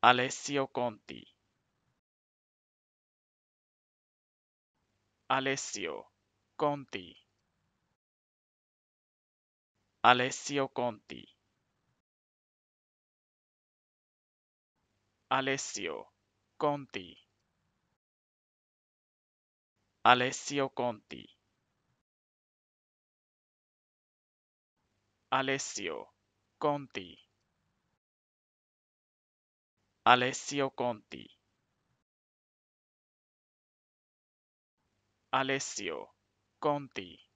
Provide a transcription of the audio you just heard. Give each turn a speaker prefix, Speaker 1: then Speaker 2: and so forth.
Speaker 1: Alessio Conti. Alessio Conti. Alessio Conti. Alessio Conti. Alessio Conti. Alessio Conti. Alessio Conti. Alessio Conti.